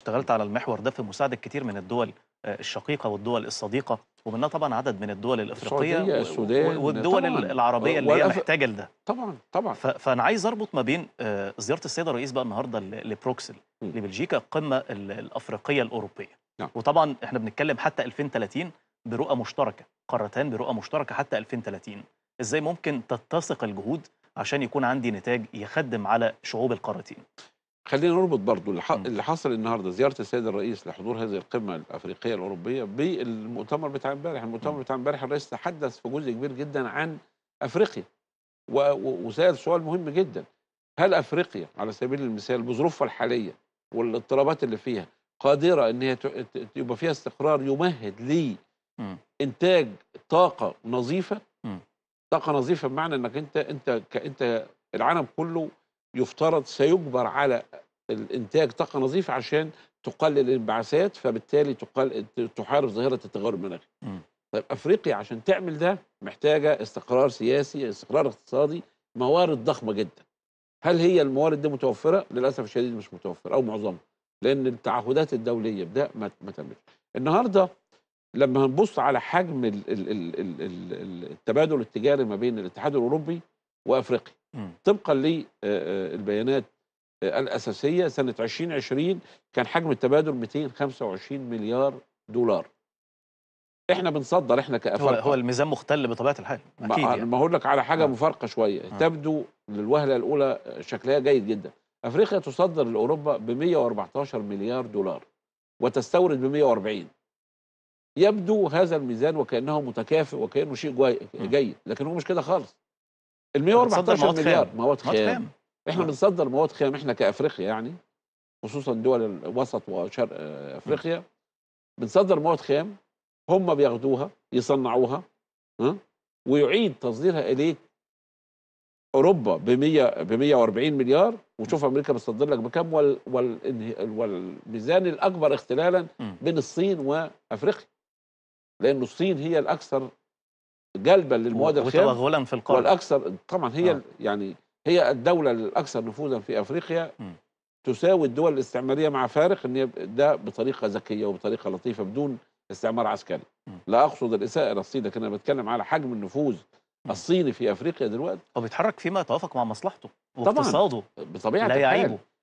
اشتغلت على المحور ده في مساعدة كتير من الدول آه، الشقيقة والدول الصديقة ومنها طبعا عدد من الدول الإفريقية السودان والدول طبعًا العربية اللي هي محتاجة لده طبعا طبعا فأنا عايز أربط ما بين آه، زيارة السيدة الرئيس بقى النهاردة لبروكسل لبلجيكا القمة الأفريقية الأوروبية نعم. وطبعا احنا بنتكلم حتى 2030 برؤى مشتركة قارتان برؤى مشتركة حتى 2030 ازاي ممكن تتسق الجهود عشان يكون عندي نتاج يخدم على شعوب القارتين خلينا نربط برضو اللي حصل النهارده زياره السيد الرئيس لحضور هذه القمه الافريقيه الاوروبيه بالمؤتمر بتاع امبارح، المؤتمر بتاع امبارح الرئيس تحدث في جزء كبير جدا عن افريقيا وسال سؤال مهم جدا هل افريقيا على سبيل المثال بظروفها الحاليه والاضطرابات اللي فيها قادره ان هي يبقى فيها استقرار يمهد لانتاج طاقه نظيفه طاقه نظيفه بمعنى انك انت انت انت العالم كله يفترض سيجبر على الانتاج طاقه نظيفه عشان تقلل الانبعاثات فبالتالي تقل... تحارب ظاهره التغير المناخي. طيب افريقيا عشان تعمل ده محتاجه استقرار سياسي، استقرار اقتصادي، موارد ضخمه جدا. هل هي الموارد دي متوفره؟ للاسف الشديد مش متوفره او معظمها لان التعهدات الدوليه بده ما تمش. النهارده لما هنبص على حجم التبادل التجاري ما بين الاتحاد الاوروبي وافريقيا طبقا للبيانات الاساسيه سنه 2020 كان حجم التبادل 225 مليار دولار احنا بنصدر احنا كافريقيا هو, الميزان مختل بطبيعه الحال اكيد آه، يعني. ما اقول لك على حاجه آه. مفارقه شويه آه. تبدو للوهله الاولى آه، شكلها جيد جدا افريقيا تصدر لاوروبا ب 114 مليار دولار وتستورد ب 140 يبدو هذا الميزان وكانه متكافئ وكانه شيء جيد لكن هو مش كده خالص ال 114 مليار مواد خام, احنا نعم. بنصدر مواد خام احنا كافريقيا يعني خصوصا دول الوسط وشرق افريقيا نعم. بنصدر مواد خام هم بياخدوها يصنعوها ها ويعيد تصديرها اليه اوروبا ب 100 ب 140 مليار وشوف امريكا بتصدر لك بكام وال والميزان الاكبر اختلالا بين الصين وافريقيا لانه الصين هي الاكثر جلبا للمواد الخام وتوغلا في القارة والاكثر طبعا هي آه. يعني هي الدوله الاكثر نفوذا في افريقيا م. تساوي الدول الاستعماريه مع فارق ان ده بطريقه ذكيه وبطريقه لطيفه بدون استعمار عسكري م. لا اقصد الاساءه الى الصين لكن انا بتكلم على حجم النفوذ الصيني في افريقيا دلوقتي هو بيتحرك فيما يتوافق مع مصلحته واقتصاده بطبيعه لا يعيبه